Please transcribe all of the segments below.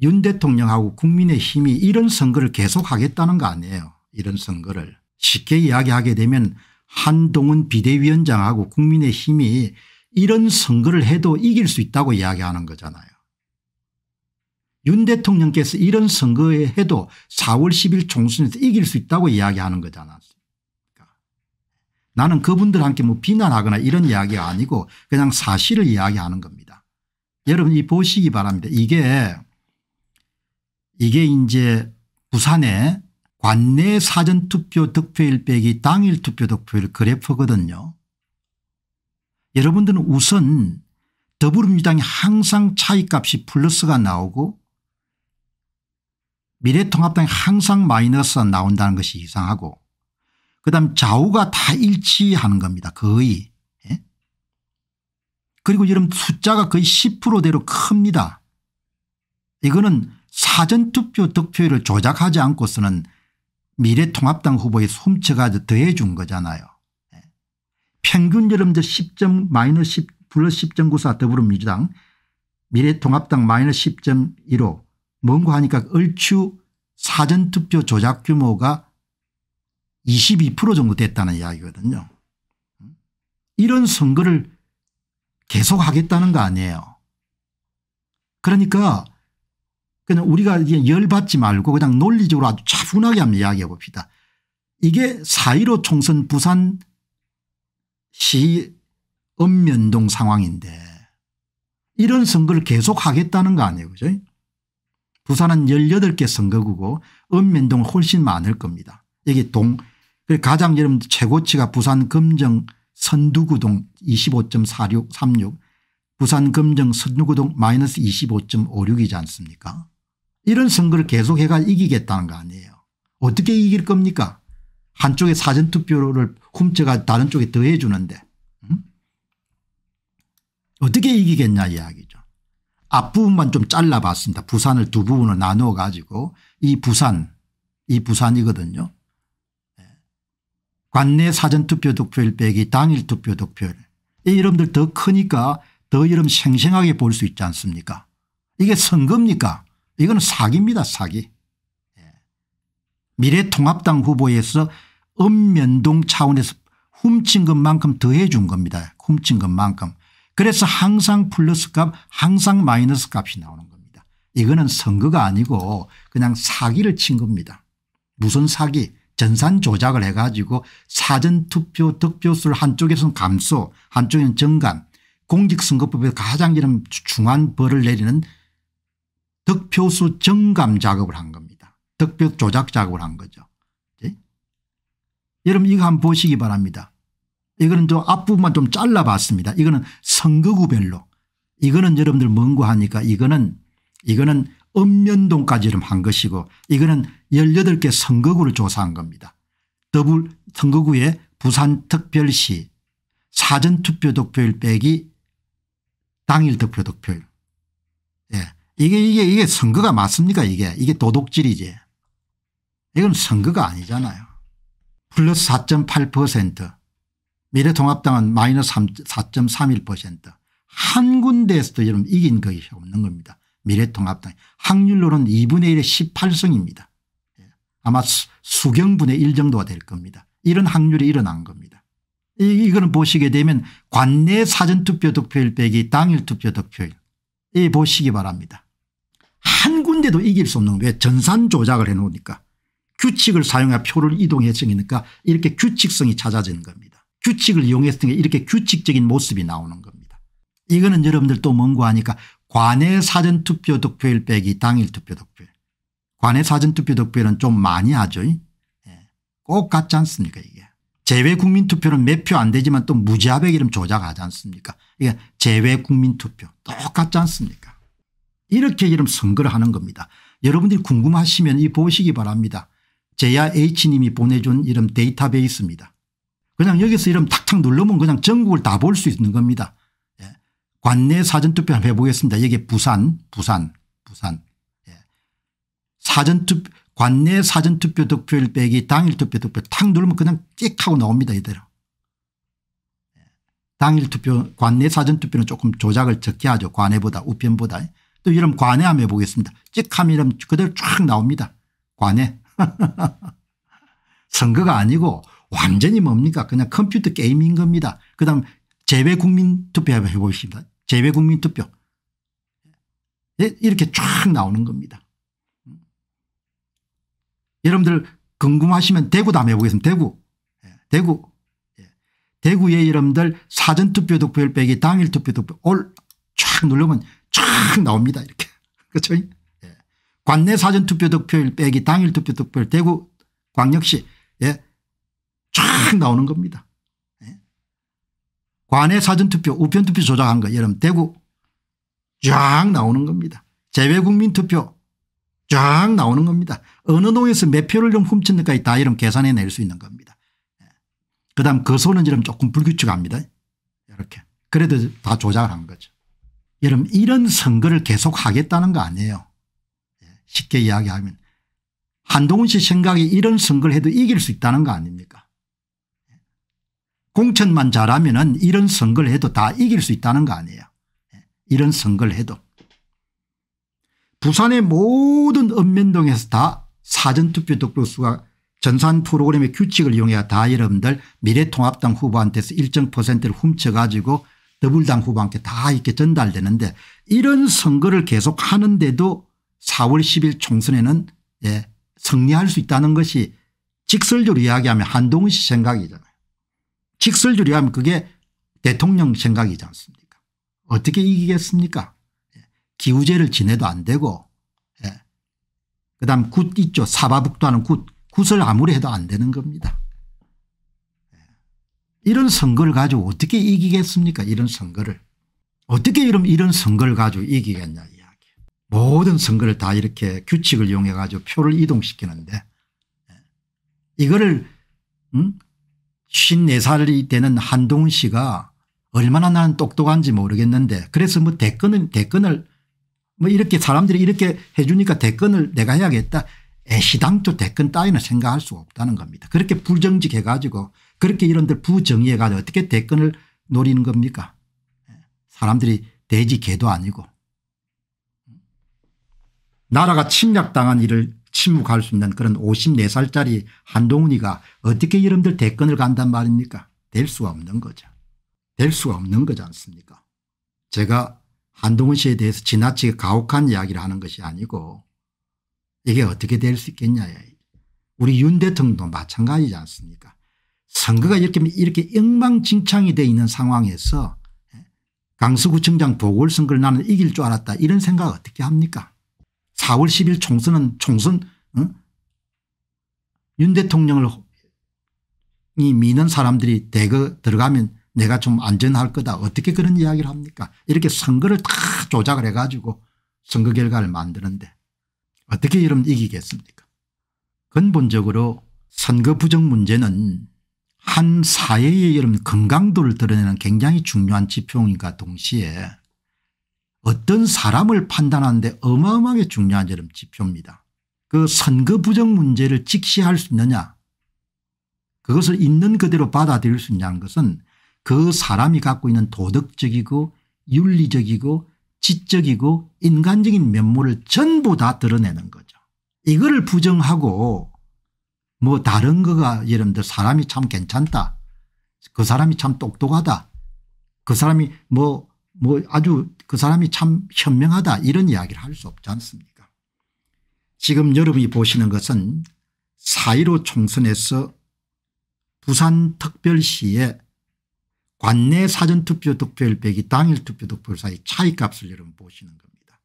윤 대통령하고 국민의힘이 이런 선거를 계속하겠다는 거 아니에요. 이런 선거를 쉽게 이야기하게 되면 한동훈 비대위원장하고 국민의힘이 이런 선거를 해도 이길 수 있다고 이야기하는 거잖아요. 윤 대통령께서 이런 선거에 해도 4월 10일 총선에서 이길 수 있다고 이야기하는 거잖아. 그러니까 나는 그분들한테 뭐 비난하거나 이런 이야기가 아니고 그냥 사실을 이야기하는 겁니다. 여러분 이 보시기 바랍니다. 이게 이게 이제 부산의 관내 사전투표 득표일 빼기 당일 투표 득표일 그래프거든요. 여러분들은 우선 더불어민주당이 항상 차이값이 플러스가 나오고 미래통합당이 항상 마이너스가 나온다는 것이 이상하고 그다음 좌우가 다 일치하는 겁니다. 거의. 예? 그리고 여러분 숫자가 거의 10%대로 큽니다. 이거는 사전투표 득표율을 조작하지 않고서는 미래통합당 후보의 솜처가 더해 준 거잖아요. 예. 평균 여러들 10점 마이너10 플러스 10.94 더불어민주당 미래통합당 마이너10.15 뭔고 하니까 얼추 사전투표 조작 규모가 22% 정도 됐다는 이야기거든요. 이런 선거를 계속하겠다는 거 아니에요. 그러니까 그는 그러니까 우리가 이제 열받지 말고 그냥 논리적으로 아주 차분하게 한번 이야기해 봅시다. 이게 4.15 총선 부산 시 읍면동 상황인데 이런 선거를 계속 하겠다는 거 아니에요. 그죠? 부산은 18개 선거구고 읍면동은 훨씬 많을 겁니다. 여기 동 가장 여러분 최고치가 부산 금정 선두구동 25.4636 부산 금정 선두구동 마이너스 25.56이지 않습니까 이런 선거를 계속해가 이기겠다는 거 아니에요. 어떻게 이길 겁니까? 한쪽에 사전투표를 훔쳐가 다른 쪽에 더해 주는데 음? 어떻게 이기겠냐 이야기죠. 앞부분만 좀 잘라봤습니다. 부산을 두 부분을 나누어 가지고 이 부산 이 부산이거든요. 예. 관내 사전투표 득표율 빼기 당일 투표 득표율 이 이름들 더 크니까 더 이름 생생하게 볼 수 있지 않습니까 이게 선거입니까 이건 사기입니다 사기. 예. 미래통합당 후보에서 읍면동 차원에서 훔친 것만큼 더해 준 겁니다. 훔친 것만큼. 그래서 항상 플러스 값 항상 마이너스 값이 나오는 겁니다. 이거는 선거가 아니고 그냥 사기를 친 겁니다. 무슨 사기 전산 조작을 해가지고 사전투표 득표수를 한쪽에서는 감소 한쪽에는 정감 공직선거법에 가장 이런 중한 벌을 내리는 득표수 정감 작업을 한 겁니다. 득표 조작 작업을 한 거죠. 네? 여러분 이거 한번 보시기 바랍니다. 이거는 저 앞부분만 좀 잘라봤습니다. 이거는 선거구별로 이거는 여러분들 먼고하니까 이거는 이거는 읍면동까지 한 것이고 이거는 18개 선거구를 조사한 겁니다. 더블 선거구에 부산특별시 사전투표 득표율 빼기 당일 득표 득표율 예. 이게 이게 이게 선거가 맞습니까 이게 이게 도둑질이지 이건 선거가 아니잖아요. 플러스 4.8% 미래통합당은 마이너스 4.31%한 군데에서도 여러분 이긴 것이 없는 겁니다. 미래통합당 이 확률로는 2분의 1의 18성입니다. 예. 아마 수경분의 1 정도가 될 겁니다. 이런 확률이 일어난 겁니다. 이, 이거는 보시게 되면 관내 사전투표 득표일 빼기 당일 투표 득표일 이 보시기 바랍니다. 한 군데도 이길 수 없는 왜 전산 조작을 해놓으니까 규칙을 사용해 표를 이동해 정이니까 이렇게 규칙성이 찾아지는 겁니다. 규칙을 이용했으니까 이렇게 규칙적인 모습이 나오는 겁니다. 이거는 여러분들 또 뭔고 하니까 관외 사전투표 득표일 빼기 당일 투표 득표관외 사전투표 득표는좀 많이 하죠. 예. 꼭 같지 않습니까 이게. 재외 국민 투표는 몇 표 안 되지만 또 무자백 이름 조작하지 않습니까? 이게 재외 국민 투표 똑같지 않습니까? 이렇게 이름 선거를 하는 겁니다. 여러분들이 궁금하시면 이 보시기 바랍니다. j 야 H님이 보내준 이름 데이터베이스입니다. 그냥 여기서 이름 탁탁 눌러면 그냥 전국을 다 볼 수 있는 겁니다. 예. 관내 사전투표 한번 해보겠습니다. 여기 부산 부산 부산 예. 사전투표 관내 사전투표 득표율 빼기 당일투표 득표 탁 누르면 그냥 찍 하고 나옵니다 이대로. 예. 당일투표 관내 사전투표는 조금 조작을 적게 하죠. 관내보다 우편보다. 또 이름 관내 한번 해보겠습니다. 찍 하면 이름 그대로 쫙 나옵니다. 관내. 선거가 아니고 완전히 뭡니까 그냥 컴퓨터 게임인 겁니다. 그다음 재외국민투표 해보겠습니다 재외국민투표. 예, 이렇게 쫙 나오는 겁니다. 여러분들 궁금하시면 대구도 한번 해보겠습니다. 대구. 예, 대구. 예. 대구에 여러분들 사전투표 득표율 빼기 당일투표 득표 올 쫙 누르면 쫙 나옵니다. 이렇게. 그렇죠? 예. 관내 사전투표 득표율 빼기 당일투표 득표율 대구 광역시 예. 쫙 나오는 겁니다. 예. 관내 사전투표 우편투표 조작한 거 여러분 대구 쫙 나오는 겁니다. 재외국민투표 쫙 나오는 겁니다. 어느 동에서 몇 표를 좀 훔쳤는가에 다이런 계산해 낼수 있는 겁니다. 예. 그 다음 거소는 이름 조금 불규칙합니다. 이렇게. 그래도 다 조작을 한 거죠. 여러분 이런 선거를 계속 하겠다는 거 아니에요. 예, 쉽게 이야기하면 한동훈 씨 생각이 이런 선거를 해도 이길 수 있다는 거 아닙니까 예. 공천만 잘하면 이런 선거를 해도 다 이길 수 있다는 거 아니에요. 이런 선거를 해도. 부산의 모든 읍면동에서 다 사전투표 득표수가 전산 프로그램의 규칙을 이용해야 다 여러분들 미래통합당 후보한테서 일정 퍼센트를 훔쳐가지고 더불당 후보한테 다 이렇게 전달되는데 이런 선거를 계속 하는데도 4월 10일 총선에는 예, 승리할 수 있다는 것이 직설적으로 이야기하면 한동훈 씨 생각이잖아요. 직설적으로 하면 그게 대통령 생각이지 않습니까 어떻게 이기겠습니까 기우제를 지내도 안 되고 예. 그다음 굿 있죠. 사바북도하는 굿. 굿을 아무리 해도 안 되는 겁니다. 예. 이런 선거를 가지고 어떻게 이기겠습니까 이런 선거를. 어떻게 이런, 이런 선거를 가지고 이기겠냐 이야기. 모든 선거를 다 이렇게 규칙을 이용해 가지고 표를 이동시키는데 예. 이거를 음? 54살이 되는 한동훈 씨가 얼마나 나는 똑똑한지 모르겠는데 그래서 뭐 대권은 대권을 뭐 이렇게 사람들이 이렇게 해 주니까 대권을 내가 해야겠다. 애시당초 대권 따위는 생각할 수가 없다는 겁니다. 그렇게 불정직해 가지고 그렇게 이런들 부정의해 가지고 어떻게 대권을 노리는 겁니까 예. 사람들이 돼지 개도 아니고 나라가 침략당한 일을 침묵할 수 있는 그런 54살짜리 한동훈이가 어떻게 이런들 대권을 간단 말입니까 될 수가 없는 거죠. 될 수가 없는 거지 않습니까 제가 한동훈 씨에 대해서 지나치게 가혹한 이야기를 하는 것이 아니고 이게 어떻게 될 수 있겠냐. 우리 윤 대통령도 마찬가지지 않습니까 선거가 이렇게 이렇게 엉망진창이 되어 있는 상황에서 예, 강서구청장 보궐선거를 나는 이길 줄 알았다 이런 생각 어떻게 합니까 4월 10일 총선은 총선 응? 어? 윤 대통령을 이 미는 사람들이 대거 들어가면 내가 좀 안전할 거다 어떻게 그런 이야기를 합니까 이렇게 선거를 다 조작을 해 가지고 선거 결과를 만드는데 어떻게 이러면 이기겠습니까 근본적으로 선거 부정 문제는 한 사회의 이런 건강도를 드러내는 굉장히 중요한 지표인과 동시에 어떤 사람을 판단하는데 어마어마하게 중요한 이런 지표입니다. 그 선거 부정 문제를 직시할 수 있느냐 그것을 있는 그대로 받아들일 수 있냐는 것은 그 사람이 갖고 있는 도덕적이고 윤리적이고 지적이고 인간적인 면모를 전부 다 드러내는 거죠. 이거를 부정하고 뭐 다른 거가 여러분들 사람이 참 괜찮다. 그 사람이 참 똑똑하다. 그 사람이 뭐뭐 뭐 아주 그 사람이 참 현명하다 이런 이야기를 할 수 없지 않습니까 지금 여러분이 보시는 것은 4.15 총선에서 부산특별시의 관내 사전투표 득표율 빼기 당일 투표 득표율 사이 차이값을 여러분 보시는 겁니다.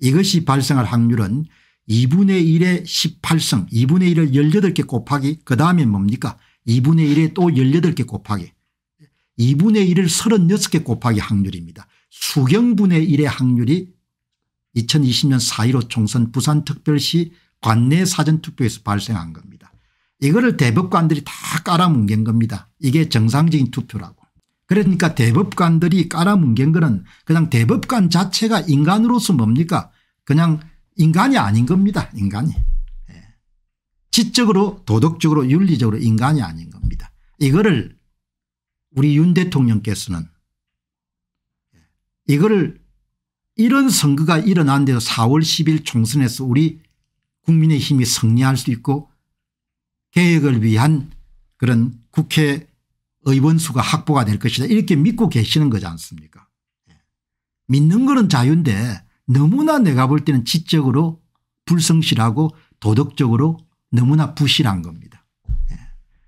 이것이 발생할 확률은 2분의 1에 18승 2분의 1을 18개 곱하기 그 다음에 뭡니까 2분의 1에 또 18개 곱하기 2분의 1을 36개 곱하기 확률입니다. 수경분의 1의 확률이 2020년 4.15 총선 부산특별시 관내 사전투표에서 발생한 겁니다. 이거를 대법관들이 다 깔아뭉갠 겁니다. 이게 정상적인 투표라고. 그러니까 대법관들이 깔아뭉갠 거는 그냥 대법관 자체가 인간으로서 뭡니까 그냥 인간이 아닌 겁니다. 인간이. 예. 지적으로 도덕적으로 윤리적으로 인간이 아닌 겁니다. 이거를 우리 윤 대통령께서는 예. 이거를 이런 선거가 일어난 데서 4월 10일 총선에서 우리 국민의힘이 승리할 수 있고 개혁을 위한 그런 국회 의원수가 확보가 될 것이다 이렇게 믿고 계시는 거지 않습니까 예. 믿는 거는 자유인데 너무나 내가 볼 때는 지적으로 불성실하고 도덕적으로 너무나 부실한 겁니다. 예.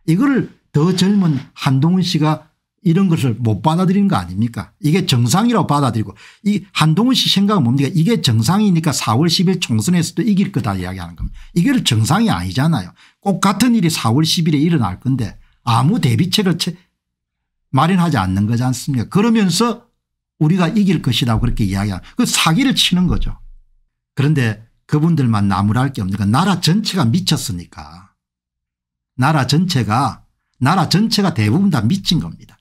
이거를 더 젊은 한동훈 씨가 이런 것을 못 받아들이는 거 아닙니까 이게 정상이라고 받아들이고 이 한동훈 씨 생각은 뭡니까 이게 정상이니까 4월 10일 총선에서도 이길 거다 이야기하는 겁니다. 이게 정상이 아니잖아요. 꼭 같은 일이 4월 10일에 일어날 건데 아무 대비책을 마련하지 않는 거지 않습니까 그러면서 우리가 이길 것이라고 그렇게 이야기하는 그 사기를 치는 거죠. 그런데 그분들만 나무랄 게 없으니까 나라 전체가 미쳤으니까 나라 전체가 나라 전체가 대부분 다 미친 겁니다.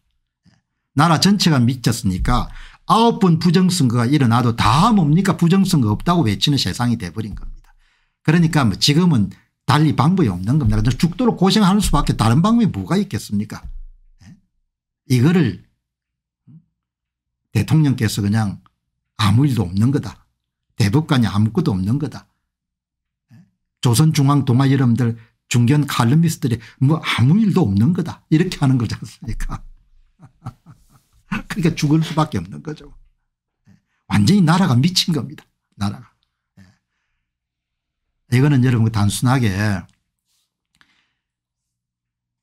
나라 전체가 미쳤으니까 아홉 번 부정선거가 일어나도 다 뭡니까 부정선거 없다고 외치는 세상이 돼버린 겁니다. 그러니까 뭐 지금은 달리 방법이 없는 겁니다. 그러니까 죽도록 고생하는 수밖에 다른 방법이 뭐가 있겠습니까? 예? 이거를 대통령께서 그냥 아무 일도 없는 거다. 대법관이 아무것도 없는 거다. 예? 조선중앙동아 여러분들 중견 칼럼니스트들이 뭐 아무 일도 없는 거다. 이렇게 하는 거지 않습니까? 그러니까 죽을 수밖에 없는 거죠. 예? 완전히 나라가 미친 겁니다. 나라가. 이거는 여러분 단순하게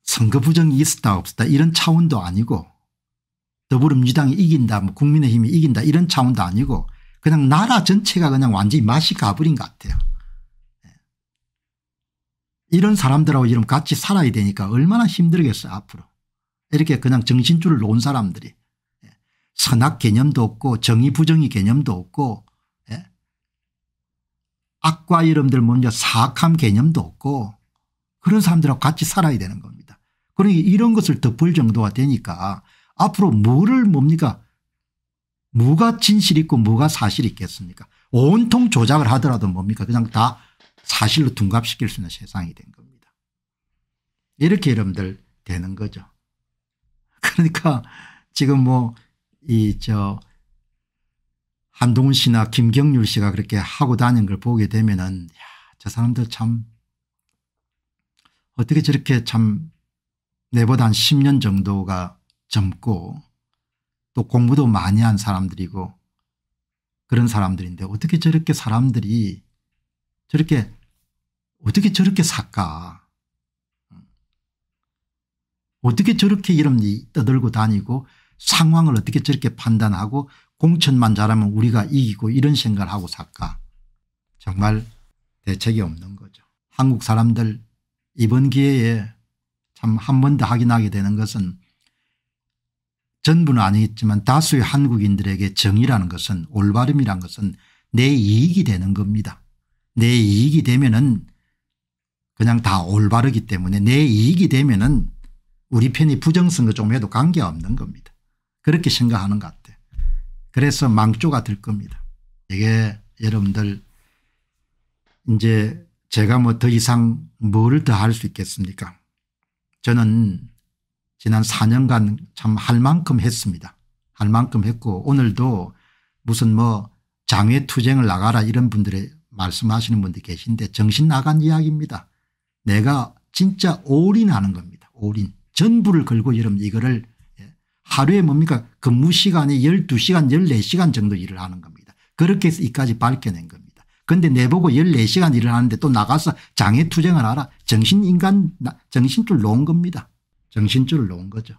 선거 부정이 있었다 없었다 이런 차원도 아니고 더불어민주당이 이긴다 뭐 국민의힘이 이긴다 이런 차원도 아니고 그냥 나라 전체가 그냥 완전히 맛이 가버린 것 같아요. 예. 이런 사람들하고 이런 같이 살아야 되니까 얼마나 힘들겠어요 앞으로. 이렇게 그냥 정신줄을 놓은 사람들이 예. 선악 개념도 없고 정의 부정의 개념도 없고 악과 이름들 먼저 사악함 개념도 없고 그런 사람들하고 같이 살아야 되는 겁니다. 그러니 이런 것을 덮을 정도가 되니까 앞으로 뭐를 뭡니까 뭐가 진실 있고 뭐가 사실 있겠습니까 온통 조작을 하더라도 뭡니까 그냥 다 사실로 둔갑시킬 수 있는 세상이 된 겁니다. 이렇게 여러분들 되는 거죠. 그러니까 지금 뭐이저 한동훈 씨나 김경률 씨가 그렇게 하고 다니는걸 보게 되면은 저 사람들 참 어떻게 저렇게 참 내보다 한 10년 정도가 젊고 또 공부도 많이 한 사람들이고 그런 사람들인데 어떻게 저렇게 사람들이 저렇게 어떻게 저렇게 살까 어떻게 저렇게 이름이 떠들고 다니고 상황을 어떻게 저렇게 판단하고 공천만 잘하면 우리가 이기고 이런 생각을 하고 살까 정말 대책이 없는 거죠. 한국 사람들 이번 기회에 참 한 번 더 확인하게 되는 것은 전부는 아니겠지만 다수의 한국인들에게 정의라는 것은 올바름이란 것은 내 이익이 되는 겁니다. 내 이익이 되면은 그냥 다 올바르기 때문에 내 이익이 되면은 우리 편이 부정선거 좀 해도 관계없는 겁니다. 그렇게 생각하는 것 같아요. 그래서 망조가 될 겁니다. 이게 여러분들 이제 제가 뭐 더 이상 뭘 더 할 수 있겠습니까 저는 지난 4년간 참 할 만큼 했습니다. 할 만큼 했고 오늘도 무슨 뭐 장외투쟁을 나가라 이런 분들의 말씀하시는 분들 계신데 정신 나간 이야기입니다. 내가 진짜 올인하는 겁니다. 올인. 전부를 걸고 여러분 이거를 하루에 뭡니까 근무 시간이 12시간 14시간 정도 일을 하는 겁니다. 그렇게 해서 이까지 밝혀낸 겁니다. 그런데 내보고 14시간 일을 하는데 또 나가서 장애투쟁을 하라 정신인간 정신줄 놓은 겁니다. 정신줄을 놓은 거죠.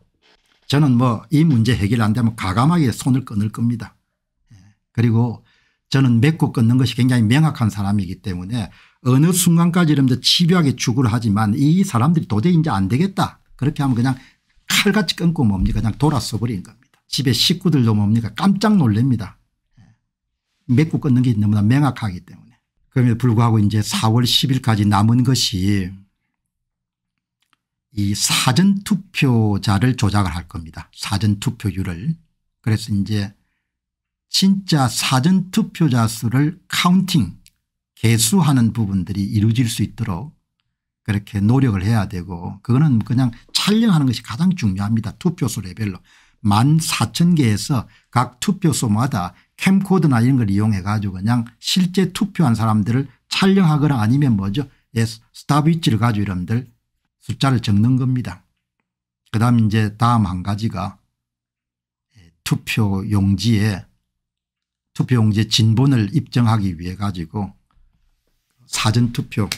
저는 뭐 이 문제 해결 안 되면 과감하게 손을 끊을 겁니다. 예. 그리고 저는 맺고 끊는 것이 굉장히 명확한 사람이기 때문에 어느 순간까지 이러면서 집요하게 추구를 하지만 이 사람들이 도저히 이제 안 되겠다. 그렇게 하면 그냥 칼같이 끊고 뭡니까 그냥 돌아서버린 겁니다. 집에 식구들도 뭡니까 깜짝 놀랍니다. 예. 맺고 끊는 게 너무나 명확하기 때문에. 그럼에도 불구하고 이제 4월 10일까지 남은 것이 이 사전투표자를 조작을 할 겁니다. 사전투표율을. 그래서 이제 진짜 사전투표자 수를 카운팅 개수하는 부분들이 이루어질 수 있도록 그렇게 노력을 해야 되고 그거는 그냥 촬영하는 것이 가장 중요합니다. 투표소 레벨로. 만 사천 개에서각 투표소마다 캠코더나 이런 걸 이용해 가지고 그냥 실제 투표한 사람들을 촬영하거나 아니면 뭐죠 예, 스타비치를 가지고 여러분들 숫자를 적는 겁니다. 그다음 이제 다음 한 가지가 예, 투표 용지에 투표 용지의 진본을 입증하기 위해 가지고 사전투표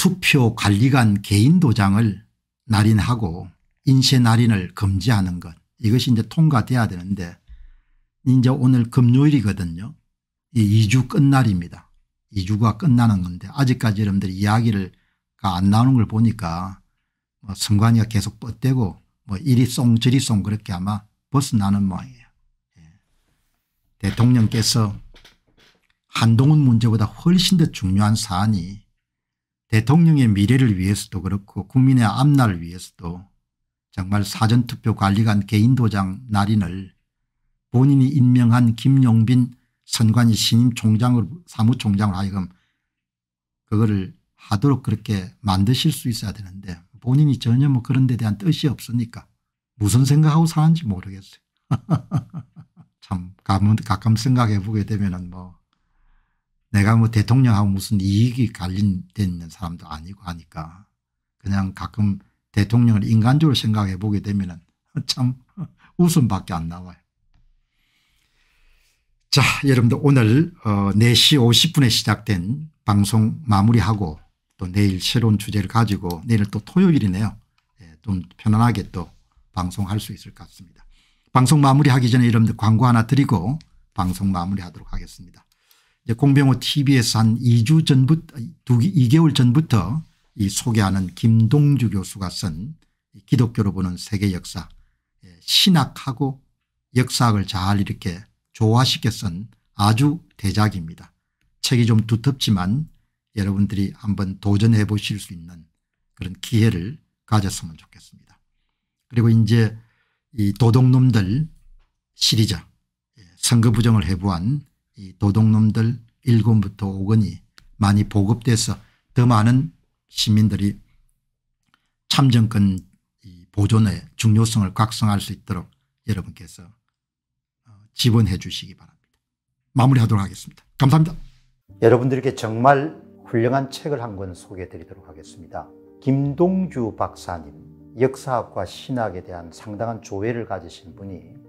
투표 관리관 개인 도장을 날인하고 인쇄 날인을 금지하는 것 이것이 이제 통과돼야 되는데 이제 오늘 금요일이거든요. 2주 끝날입니다. 2주가 끝나는 건데 아직까지 여러분들 이야기를 안 나오는 걸 보니까 뭐 선관위가 계속 뻗대고 뭐 이리 송 저리 송 그렇게 아마 벗어나는 모양이에요. 예. 대통령께서 한동훈 문제보다 훨씬 더 중요한 사안이 대통령의 미래를 위해서도 그렇고 국민의 앞날을 위해서도 정말 사전투표 관리관 개인도장 날인을 본인이 임명한 김용빈 선관위 신임 총장으로 사무총장으로 하여금 그거를 하도록 그렇게 만드실 수 있어야 되는데 본인이 전혀 뭐 그런 데 대한 뜻이 없으니까 무슨 생각하고 사는지 모르겠어요. 참 가끔 생각해 보게 되면 은뭐 내가 뭐 대통령하고 무슨 이익이 관련된 사람도 아니고 하니까 그냥 가끔 대통령을 인간적으로 생각해 보게 되면 참 웃음밖에 안 나와요. 자 여러분들 오늘 4시 어, 50분에 시작된 방송 마무리하고 또 내일 새로운 주제를 가지고 내일 또 토요일이네요. 예, 좀 편안하게 또 방송할 수 있을 것 같습니다. 방송 마무리하기 전에 여러분들 광고 하나 드리고 방송 마무리하도록 하겠습니다. 공병호 tv에서 한 2주 전부터 2개월 전부터 이 소개하는 김동주 교수가 쓴 기독교로 보는 세계 역사 예, 신학하고 역사학을 잘 이렇게 조화시켜 쓴 아주 대작입니다. 책이 좀 두텁지만 여러분들이 한번 도전해 보실 수 있는 그런 기회를 가졌으면 좋겠습니다. 그리고 이제 이 도둑놈들 시리즈 예, 선거 부정을 해부한 이 도둑놈들 1군부터 5군이 많이 보급돼서 더 많은 시민들이 참정권 보존의 중요성을 각성할 수 있도록 여러분께서 어, 지원해 주시기 바랍니다. 마무리하도록 하겠습니다. 감사합니다. 여러분들께 정말 훌륭한 책을 한 권 소개해 드리도록 하겠습니다. 김동주 박사님 역사학과 신학에 대한 상당한 조회를 가지신 분이